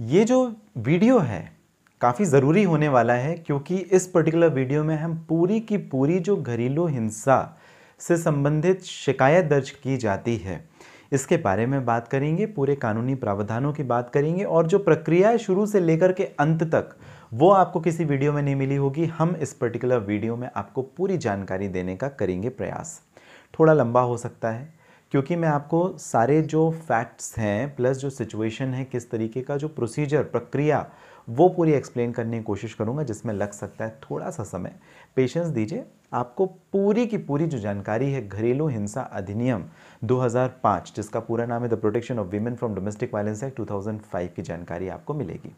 ये जो वीडियो है काफ़ी ज़रूरी होने वाला है क्योंकि इस पर्टिकुलर वीडियो में हम पूरी की पूरी जो घरेलू हिंसा से संबंधित शिकायत दर्ज की जाती है इसके बारे में बात करेंगे पूरे कानूनी प्रावधानों की बात करेंगे और जो प्रक्रिया है शुरू से लेकर के अंत तक वो आपको किसी वीडियो में नहीं मिली होगी हम इस पर्टिकुलर वीडियो में आपको पूरी जानकारी देने का करेंगे प्रयास थोड़ा लंबा हो सकता है क्योंकि मैं आपको सारे जो फैक्ट्स हैं प्लस जो सिचुएशन है किस तरीके का जो प्रोसीजर प्रक्रिया वो पूरी एक्सप्लेन करने की कोशिश करूँगा जिसमें लग सकता है थोड़ा सा समय पेशेंस दीजिए आपको पूरी की पूरी जो जानकारी है घरेलू हिंसा अधिनियम 2005 जिसका पूरा नाम है the protection of women from domestic violence act 2005 की जानकारी आपको मिलेगी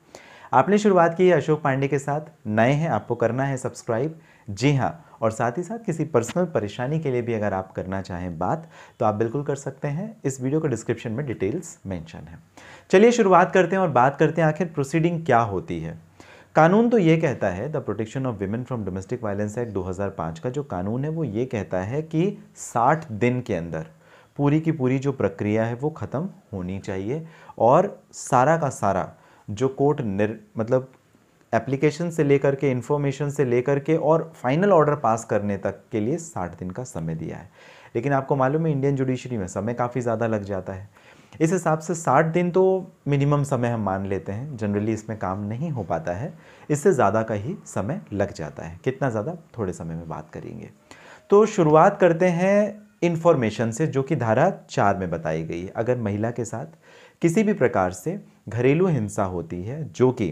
आपने शुरुआत की है अशोक पांडे के साथ नए हैं आपको करना है सब्सक्राइब जी हाँ और साथ ही साथ किसी पर्सनल परेशानी के लिए भी अगर आप करना चाहें बात तो आप बिल्कुल कर सकते हैं इस वीडियो के डिस्क्रिप्शन में डिटेल्स मेंशन है चलिए शुरुआत करते हैं और बात करते हैं आखिर प्रोसीडिंग क्या होती है कानून तो ये कहता है the protection of women from domestic violence act 2005 का जो कानून है वो ये कहता है कि 60 दिन के अंदर पूरी की पूरी जो प्रक्रिया है वो ख़त्म होनी चाहिए और सारा का सारा जो कोर्ट मतलब एप्लीकेशन से लेकर के इन्फॉर्मेशन से लेकर के और फाइनल ऑर्डर पास करने तक के लिए साठ दिन का समय दिया है लेकिन आपको मालूम है इंडियन जुडिशरी में समय काफ़ी ज़्यादा लग जाता है इस हिसाब से साठ दिन तो मिनिमम समय हम मान लेते हैं जनरली इसमें काम नहीं हो पाता है इससे ज़्यादा का ही समय लग जाता है कितना ज़्यादा थोड़े समय में बात करेंगे तो शुरुआत करते हैं इन्फॉर्मेशन से जो कि धारा चार में बताई गई है अगर महिला के साथ किसी भी प्रकार से घरेलू हिंसा होती है जो कि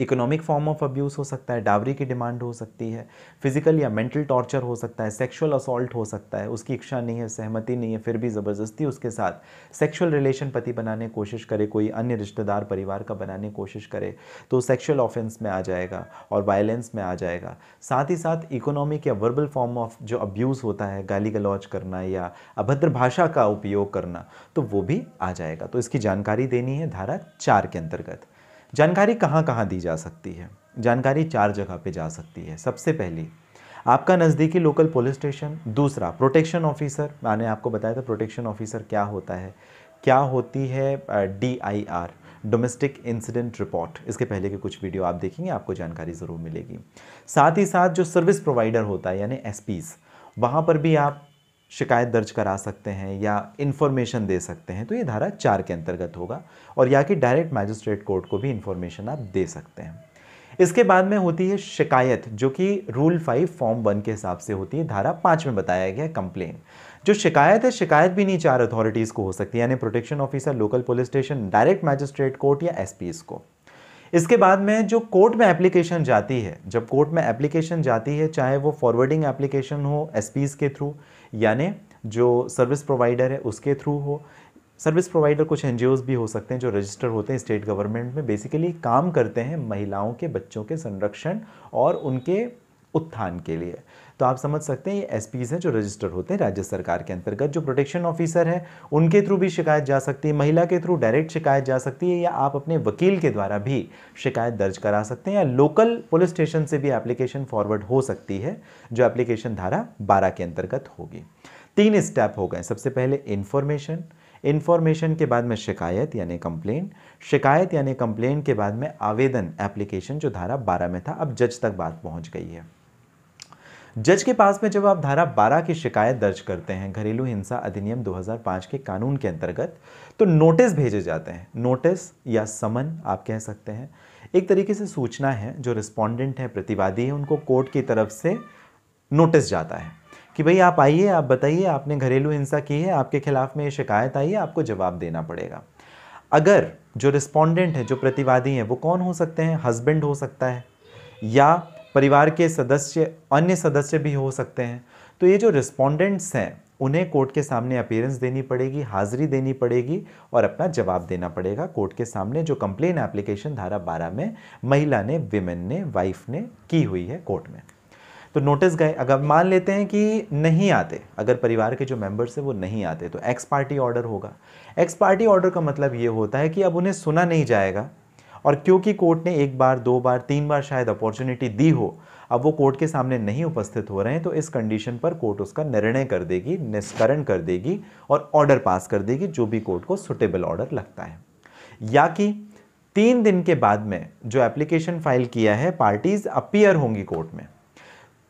इकोनॉमिक फॉर्म ऑफ अब्यूज़ हो सकता है डावरी की डिमांड हो सकती है फिजिकल या मेंटल टॉर्चर हो सकता है सेक्सुअल असॉल्ट हो सकता है उसकी इच्छा नहीं है सहमति नहीं है फिर भी ज़बरदस्ती उसके साथ सेक्सुअल रिलेशन पति बनाने कोशिश करे कोई अन्य रिश्तेदार परिवार का बनाने कोशिश करे तो सेक्शुअल ऑफेंस में आ जाएगा और वायलेंस में आ जाएगा साथ ही साथ इकोनॉमिक या वर्बल फॉर्म ऑफ जो अब्यूज़ होता है गाली गलौज करना या अभद्र भाषा का उपयोग करना तो वो भी आ जाएगा तो इसकी जानकारी देनी है धारा चार के अंतर्गत जानकारी कहाँ कहाँ दी जा सकती है जानकारी चार जगह पे जा सकती है सबसे पहली आपका नज़दीकी लोकल पुलिस स्टेशन दूसरा प्रोटेक्शन ऑफिसर मैंने आपको बताया था प्रोटेक्शन ऑफिसर क्या होता है क्या होती है D I R domestic incident report इसके पहले के कुछ वीडियो आप देखेंगे आपको जानकारी ज़रूर मिलेगी साथ ही साथ जो सर्विस प्रोवाइडर होता है यानी एस वहाँ पर भी आप शिकायत दर्ज करा सकते हैं या इन्फॉर्मेशन दे सकते हैं तो ये धारा चार के अंतर्गत होगा और या कि डायरेक्ट मैजिस्ट्रेट कोर्ट को भी इन्फॉर्मेशन आप दे सकते हैं इसके बाद में होती है शिकायत जो कि रूल फाइव फॉर्म वन के हिसाब से होती है धारा पाँच में बताया गया कंप्लेन जो शिकायत है शिकायत भी नहीं चार अथॉरिटीज़ को हो सकती है यानी protection officer local police station direct magistrate court या एस को इसके बाद में जो कोर्ट में एप्लीकेशन जाती है जब कोर्ट में एप्लीकेशन जाती है चाहे वो फॉरवर्डिंग एप्लीकेशन हो एस के थ्रू यानी जो सर्विस प्रोवाइडर है उसके थ्रू हो सर्विस प्रोवाइडर कुछ एन भी हो सकते हैं जो रजिस्टर होते हैं स्टेट गवर्नमेंट में बेसिकली काम करते हैं महिलाओं के बच्चों के संरक्षण और उनके उत्थान के लिए तो आप समझ सकते हैं ये एस हैं जो रजिस्टर होते हैं राज्य सरकार के अंतर्गत जो प्रोटेक्शन ऑफिसर है उनके थ्रू भी शिकायत जा सकती है महिला के थ्रू डायरेक्ट शिकायत जा सकती है या आप अपने वकील के द्वारा भी शिकायत दर्ज करा सकते हैं या लोकल पुलिस स्टेशन से भी एप्लीकेशन फॉरवर्ड हो सकती है जो एप्लीकेशन धारा बारह के अंतर्गत होगी तीन स्टेप हो गए सबसे पहले इन्फॉर्मेशन इन्फॉर्मेशन के बाद में शिकायत यानी कंप्लेन शिकायत यानी कंप्लेन के बाद में आवेदन एप्लीकेशन जो धारा 12 में था अब जज तक बात पहुंच गई है जज के पास में जब आप धारा 12 की शिकायत दर्ज करते हैं घरेलू हिंसा अधिनियम 2005 के कानून के अंतर्गत तो नोटिस भेजे जाते हैं नोटिस या समन आप कह सकते हैं एक तरीके से सूचना है जो रिस्पॉन्डेंट है प्रतिवादी है उनको कोर्ट की तरफ से नोटिस जाता है कि भाई आप आइए आप बताइए आपने घरेलू हिंसा की है आपके खिलाफ में ये शिकायत आई है आपको जवाब देना पड़ेगा अगर जो रिस्पॉन्डेंट है जो प्रतिवादी है वो कौन हो सकते हैं हस्बैंड हो सकता है या परिवार के सदस्य अन्य सदस्य भी हो सकते हैं तो ये जो रिस्पोंडेंट्स हैं उन्हें कोर्ट के सामने अपेयरेंस देनी पड़ेगी हाजिरी देनी पड़ेगी और अपना जवाब देना पड़ेगा कोर्ट के सामने जो कंप्लेन एप्लीकेशन धारा बारह में महिला ने विमेन ने वाइफ ने की हुई है कोर्ट में तो नोटिस गए अगर मान लेते हैं कि नहीं आते अगर परिवार के जो मेंबर्स हैं वो नहीं आते तो एक्स पार्टी ऑर्डर होगा एक्स पार्टी ऑर्डर का मतलब ये होता है कि अब उन्हें सुना नहीं जाएगा और क्योंकि कोर्ट ने एक बार दो बार तीन बार शायद अपॉर्चुनिटी दी हो अब वो कोर्ट के सामने नहीं उपस्थित हो रहे हैं तो इस कंडीशन पर कोर्ट उसका निर्णय कर देगी निष्करण कर देगी और ऑर्डर पास कर देगी जो भी कोर्ट को सुटेबल ऑर्डर लगता है या कि तीन दिन के बाद में जो एप्लीकेशन फाइल किया है पार्टीज अपियर होंगी कोर्ट में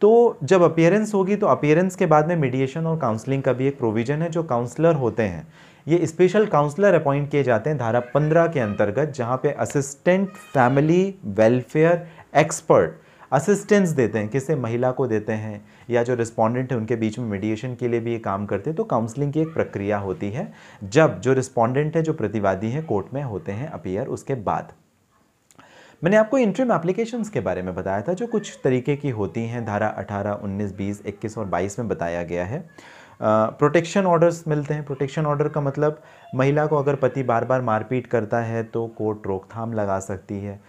तो जब अपियरेंस होगी तो अपियरेंस के बाद में मीडिएशन और काउंसलिंग का भी एक प्रोविज़न है जो काउंसलर होते हैं ये स्पेशल काउंसलर अपॉइंट किए जाते हैं धारा पंद्रह के अंतर्गत जहाँ पे assistant family welfare expert assistance देते हैं किसे महिला को देते हैं या जो रिस्पोंडेंट है उनके बीच में मेडिएशन के लिए भी ये काम करते हैं तो काउंसलिंग की एक प्रक्रिया होती है जब जो रिस्पोंडेंट है जो प्रतिवादी है कोर्ट में होते हैं अपीयर उसके बाद मैंने आपको इंट्रीम एप्लीकेशन के बारे में बताया था जो कुछ तरीके की होती हैं धारा 18, 19, 20, 21 और 22 में बताया गया है प्रोटेक्शन ऑर्डर्स मिलते हैं प्रोटेक्शन ऑर्डर का मतलब महिला को अगर पति बार बार मारपीट करता है तो कोर्ट रोकथाम लगा सकती है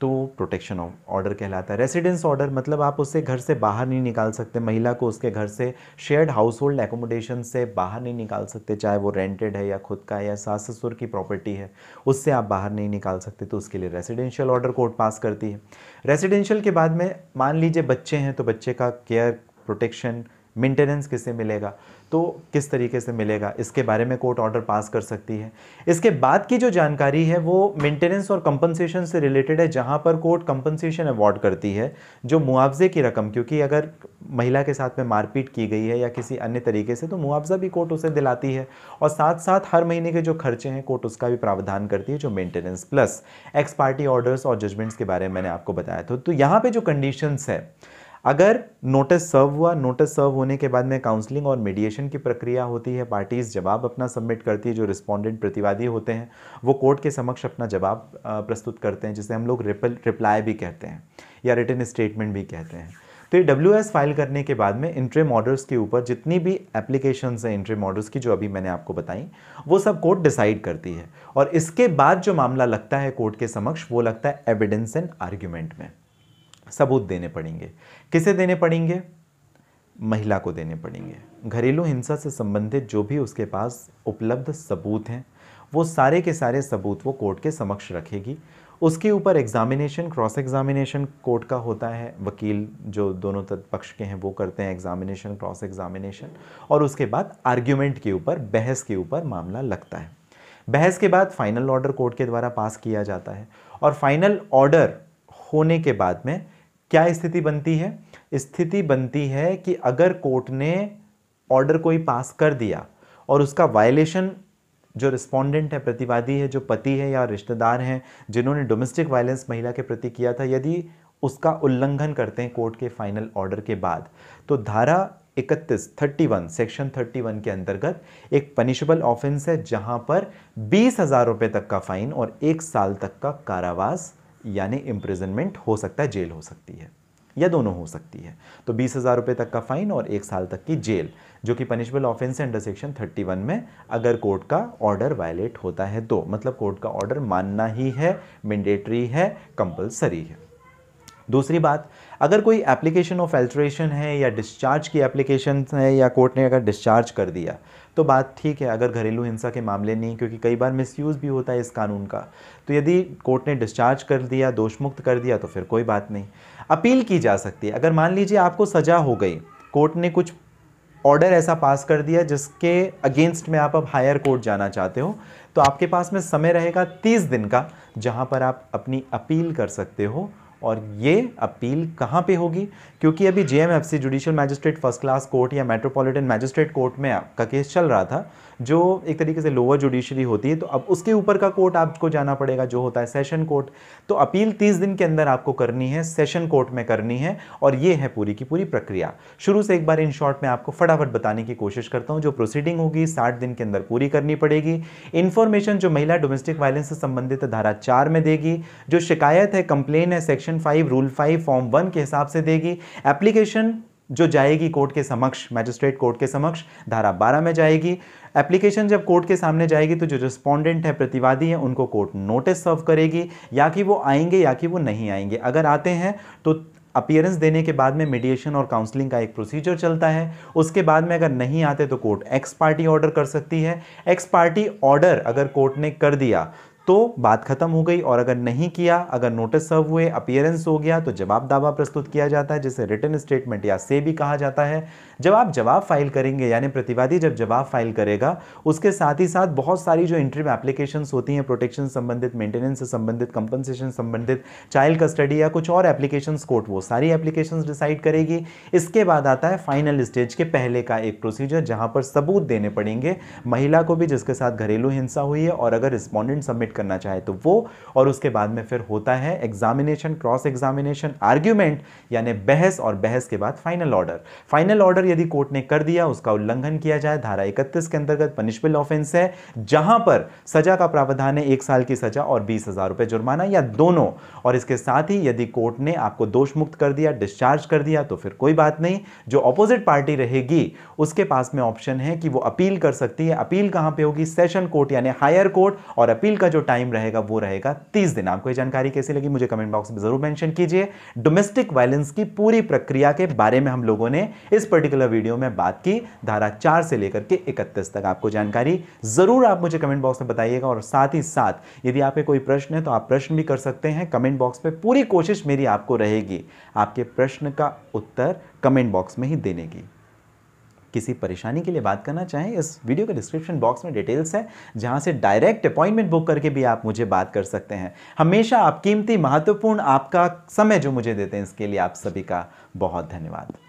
तो प्रोटेक्शन ऑर्डर कहलाता है रेसिडेंस ऑर्डर मतलब आप उसे घर से बाहर नहीं निकाल सकते महिला को उसके घर से शेयर्ड हाउस होल्ड एकोमोडेशन से बाहर नहीं निकाल सकते चाहे वो रेंटेड है या खुद का है या सास ससुर की प्रॉपर्टी है उससे आप बाहर नहीं निकाल सकते तो उसके लिए रेसिडेंशियल ऑर्डर कोर्ट पास करती है रेसिडेंशियल के बाद में मान लीजिए बच्चे हैं तो बच्चे का केयर प्रोटेक्शन मेंटेनेंस किसे मिलेगा तो किस तरीके से मिलेगा इसके बारे में कोर्ट ऑर्डर पास कर सकती है इसके बाद की जो जानकारी है वो मेंटेनेंस और कंपनसेशन से रिलेटेड है जहाँ पर कोर्ट कंपनसेशन अवॉर्ड करती है जो मुआवजे की रकम क्योंकि अगर महिला के साथ में मारपीट की गई है या किसी अन्य तरीके से तो मुआवजा भी कोर्ट उसे दिलाती है और साथ साथ हर महीने के जो खर्चे हैं कोर्ट उसका भी प्रावधान करती है जो मेंटेनेंस प्लस एक्सपार्टी ऑर्डर्स और जजमेंट्स के बारे में मैंने आपको बताया था तो यहाँ पर जो कंडीशंस है अगर नोटिस सर्व हुआ नोटिस सर्व होने के बाद में काउंसलिंग और मीडिएशन की प्रक्रिया होती है पार्टीज जवाब अपना सबमिट करती है जो रिस्पोंडेंट प्रतिवादी होते हैं वो कोर्ट के समक्ष अपना जवाब प्रस्तुत करते हैं जिसे हम लोग रिपल रिप्लाई भी कहते हैं या रिटर्न स्टेटमेंट भी कहते हैं तो ये डब्ल्यू फाइल करने के बाद में इंट्रीम ऑर्डर्स के ऊपर जितनी भी एप्लीकेशन हैं इंट्रीम ऑर्डर्स की जो अभी मैंने आपको बताई वो सब कोर्ट डिसाइड करती है और इसके बाद जो मामला लगता है कोर्ट के समक्ष वो लगता है एविडेंस एंड आर्ग्यूमेंट में सबूत देने पड़ेंगे किसे देने पड़ेंगे महिला को देने पड़ेंगे घरेलू हिंसा से संबंधित जो भी उसके पास उपलब्ध सबूत हैं वो सारे के सारे सबूत वो कोर्ट के समक्ष रखेगी उसके ऊपर एग्जामिनेशन क्रॉस एग्जामिनेशन कोर्ट का होता है वकील जो दोनों पक्ष के हैं वो करते हैं एग्जामिनेशन क्रॉस एग्जामिनेशन और उसके बाद आर्ग्यूमेंट के ऊपर बहस के ऊपर मामला लगता है बहस के बाद फाइनल ऑर्डर कोर्ट के द्वारा पास किया जाता है और फाइनल ऑर्डर होने के बाद में क्या स्थिति बनती है स्थिति बनती है कि अगर कोर्ट ने ऑर्डर कोई पास कर दिया और उसका वायलेशन जो रिस्पोंडेंट है प्रतिवादी है जो पति है या रिश्तेदार हैं जिन्होंने डोमेस्टिक वायलेंस महिला के प्रति किया था यदि उसका उल्लंघन करते हैं कोर्ट के फाइनल ऑर्डर के बाद तो धारा 31 31 सेक्शन 31 के अंतर्गत एक पनिशेबल ऑफेंस है जहां पर बीस हज़ार रुपये तक का फाइन और एक साल तक का कारावास यानी इम्प्रिजनमेंट हो सकता है जेल हो सकती है या दोनों हो सकती है तो बीस हज़ार रुपये तक का फ़ाइन और एक साल तक की जेल जो कि पनिशबल ऑफेंस अंडर सेक्शन 31 में अगर कोर्ट का ऑर्डर वायलेट होता है तो मतलब कोर्ट का ऑर्डर मानना ही है मैंडेटरी है कंपलसरी है दूसरी बात अगर कोई एप्लीकेशन ऑफ अल्ट्रेशन है या डिस्चार्ज की एप्लीकेशन है या कोर्ट ने अगर डिस्चार्ज कर दिया तो बात ठीक है अगर घरेलू हिंसा के मामले नहीं क्योंकि कई बार मिसयूज़ भी होता है इस कानून का तो यदि कोर्ट ने डिस्चार्ज कर दिया दोषमुक्त कर दिया तो फिर कोई बात नहीं अपील की जा सकती है अगर मान लीजिए आपको सज़ा हो गई कोर्ट ने कुछ ऑर्डर ऐसा पास कर दिया जिसके अगेंस्ट में आप अब हायर कोर्ट जाना चाहते हो तो आपके पास में समय रहेगा तीस दिन का जहाँ पर आप अपनी अपील कर सकते हो और ये अपील कहाँ पे होगी क्योंकि अभी JMFC judicial magistrate first class court या मेट्रोपॉलिटन मैजिस्ट्रेट कोर्ट में आपका केस चल रहा था जो एक तरीके से लोअर जुडिशरी होती है तो अब उसके ऊपर का कोर्ट आपको जाना पड़ेगा जो होता है सेशन कोर्ट तो अपील तीस दिन के अंदर आपको करनी है सेशन कोर्ट में करनी है और ये है पूरी की पूरी प्रक्रिया शुरू से एक बार इन शॉर्ट में आपको फटाफट बताने की कोशिश करता हूँ जो प्रोसीडिंग होगी साठ दिन के अंदर पूरी करनी पड़ेगी इन्फॉर्मेशन जो महिला डोमेस्टिक वायलेंस से संबंधित धारा चार में देगी जो शिकायत है कंप्लेन है section section five rule five form one के हिसाब से देगी एप्लीकेशन जो जाएगी कोर्ट के समक्ष मैजिस्ट्रेट कोर्ट के समक्ष धारा बारह में जाएगी एप्लीकेशन जब कोर्ट के सामने जाएगी तो जो रिस्पॉन्डेंट है प्रतिवादी है उनको कोर्ट नोटिस सर्व करेगी या कि वो आएंगे या कि वो नहीं आएंगे अगर आते हैं तो अपियरेंस देने के बाद में मीडिएशन और काउंसलिंग का एक प्रोसीजर चलता है उसके बाद में अगर नहीं आते तो कोर्ट एक्स पार्टी ऑर्डर कर सकती है एक्स पार्टी ऑर्डर अगर कोर्ट ने कर दिया तो बात खत्म हो गई और अगर नहीं किया अगर नोटिस सर्व हुए अपियरेंस हो गया तो जवाब दावा प्रस्तुत किया जाता है जिसे रिटर्न स्टेटमेंट या से भी कहा जाता है जब आप जवाब फाइल करेंगे यानी प्रतिवादी जब जवाब फाइल करेगा उसके साथ ही साथ बहुत सारी जो इंटरव्यू एप्लीकेशन होती हैं प्रोटेक्शन संबंधित मेंटेनेंस से संबंधित कंपनसेशन संबंधित चाइल्ड कस्टडी या कुछ और एप्लीकेशन कोर्ट वो सारी एप्लीकेशन डिसाइड करेगी इसके बाद आता है फाइनल स्टेज के पहले का एक प्रोसीजर जहां पर सबूत देने पड़ेंगे महिला को भी जिसके साथ घरेलू हिंसा हुई है और अगर रिस्पॉन्डेंट सबमिट करना चाहे तो वो और उसके बाद में फिर होता है एग्जामिनेशन क्रॉस एग्जामिनेशन आर्ग्यूमेंट यानी बहस और बहस के बाद फाइनल ऑर्डर फाइनल ऑर्डर यदि कोर्ट ने कर दिया उसका उल्लंघन किया जाए धारा इकतीस के अंतर्गत पनिशबल ऑफेंस है जहां पर सजा का प्रावधान है एक साल की सजा और बीस हजार रुपए जुर्माना या दोनों और इसके साथ ही यदि कोर्ट ने आपको दोष मुक्त कर दिया डिस्चार्ज कर दिया तो फिर कोई बात नहीं जो ऑपोजिट पार्टी रहेगी उसके पास में ऑप्शन है कि वो अपील कर सकती है अपील कहां पे होगी सेशन कोर्ट यानी हायर कोर्ट और अपील का जो टाइम रहेगा वो रहेगा तीस दिन आपको ये जानकारी कैसी लगी मुझे कमेंट बॉक्स में जरूर मैंशन कीजिए डोमेस्टिक वायलेंस की पूरी प्रक्रिया के बारे में हम लोगों ने इस पर्टिकुलर वीडियो में बात की धारा चार से लेकर के इकतीस तक आपको जानकारी जरूर आप मुझे कमेंट बॉक्स में बताइएगा और साथ ही साथ यदि आपके कोई प्रश्न है तो आप प्रश्न भी कर सकते हैं कमेंट बॉक्स में पूरी कोशिश मेरी आपको रहेगी आपके प्रश्न का उत्तर कमेंट बॉक्स में ही देने की किसी परेशानी के लिए बात करना चाहें इस वीडियो के डिस्क्रिप्शन बॉक्स में डिटेल्स है जहाँ से डायरेक्ट अपॉइंटमेंट बुक करके भी आप मुझे बात कर सकते हैं हमेशा आप कीमती महत्वपूर्ण आपका समय जो मुझे देते हैं इसके लिए आप सभी का बहुत धन्यवाद